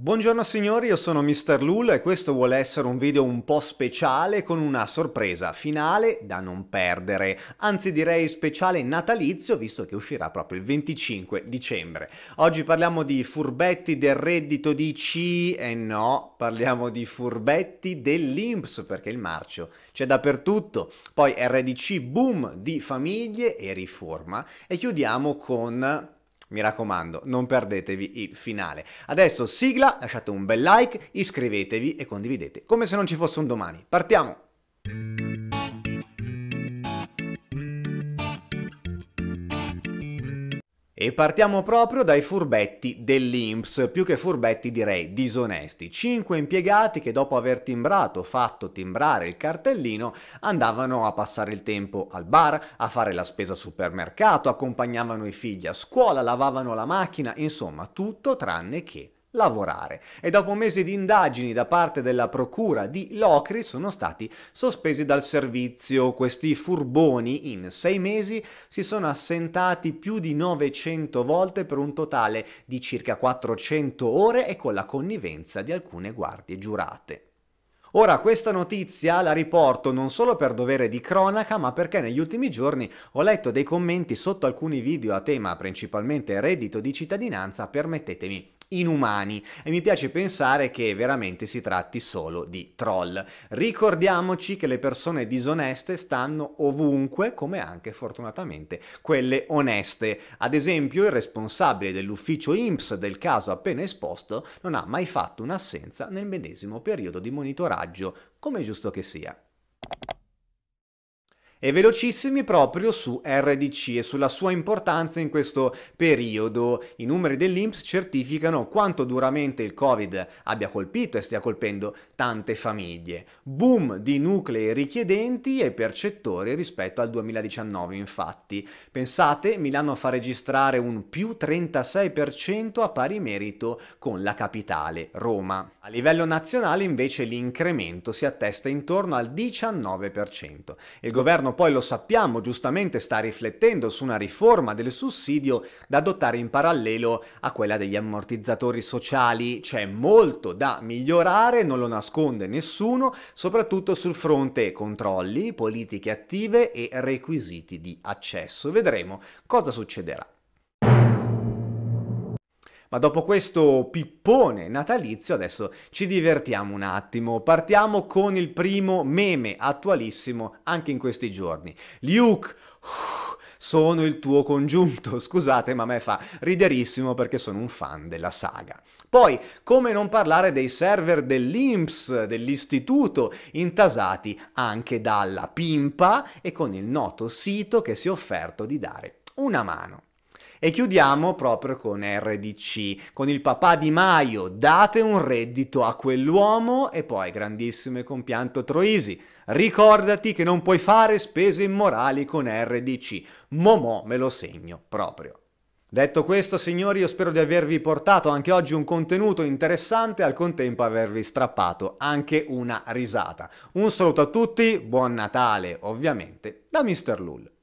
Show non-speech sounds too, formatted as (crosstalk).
Buongiorno signori, io sono Mr. Lul e questo vuole essere un video un po' speciale con una sorpresa finale da non perdere, anzi direi speciale natalizio visto che uscirà proprio il 25 dicembre. Oggi parliamo di furbetti del reddito di C e no, parliamo di furbetti dell'Inps perché il marcio c'è dappertutto, poi RDC boom di famiglie e riforma e chiudiamo con mi raccomando, non perdetevi il finale. Adesso sigla, lasciate un bel like, iscrivetevi e condividete, come se non ci fosse un domani. Partiamo! E partiamo proprio dai furbetti dell'Inps, più che furbetti direi disonesti. Cinque impiegati che dopo aver timbrato, fatto timbrare il cartellino, andavano a passare il tempo al bar, a fare la spesa al supermercato, accompagnavano i figli a scuola, lavavano la macchina, insomma tutto tranne che lavorare e dopo mesi di indagini da parte della procura di Locri sono stati sospesi dal servizio. Questi furboni in sei mesi si sono assentati più di 900 volte per un totale di circa 400 ore e con la connivenza di alcune guardie giurate. Ora questa notizia la riporto non solo per dovere di cronaca, ma perché negli ultimi giorni ho letto dei commenti sotto alcuni video a tema principalmente reddito di cittadinanza, permettetemi inumani e mi piace pensare che veramente si tratti solo di troll. Ricordiamoci che le persone disoneste stanno ovunque, come anche fortunatamente quelle oneste. Ad esempio, il responsabile dell'ufficio IMSS del caso appena esposto non ha mai fatto un'assenza nel medesimo periodo di monitoraggio, come è giusto che sia e velocissimi proprio su RDC e sulla sua importanza in questo periodo. I numeri dell'Inps certificano quanto duramente il Covid abbia colpito e stia colpendo tante famiglie. Boom di nuclei richiedenti e percettori rispetto al 2019 infatti. Pensate, Milano fa registrare un più 36% a pari merito con la capitale, Roma. A livello nazionale invece l'incremento si attesta intorno al 19%. Il governo governo poi lo sappiamo giustamente sta riflettendo su una riforma del sussidio da adottare in parallelo a quella degli ammortizzatori sociali. C'è molto da migliorare, non lo nasconde nessuno, soprattutto sul fronte controlli, politiche attive e requisiti di accesso. Vedremo cosa succederà. Ma dopo questo pippone natalizio adesso ci divertiamo un attimo. Partiamo con il primo meme attualissimo anche in questi giorni. Luke (sighs) sono il tuo congiunto. (laughs) Scusate, ma a me fa riderissimo perché sono un fan della saga. Poi, come non parlare dei server dell'INPS, dell'istituto, intasati anche dalla pimpa e con il noto sito che si è offerto di dare una mano. E chiudiamo proprio con RDC, con il papà di Maio, date un reddito a quell'uomo e poi grandissimo e compianto Troisi. Ricordati che non puoi fare spese immorali con RDC. Momò me lo segno proprio. Detto questo, signori, io spero di avervi portato anche oggi un contenuto interessante e al contempo avervi strappato anche una risata. Un saluto a tutti, buon Natale ovviamente, da Mr. Lull.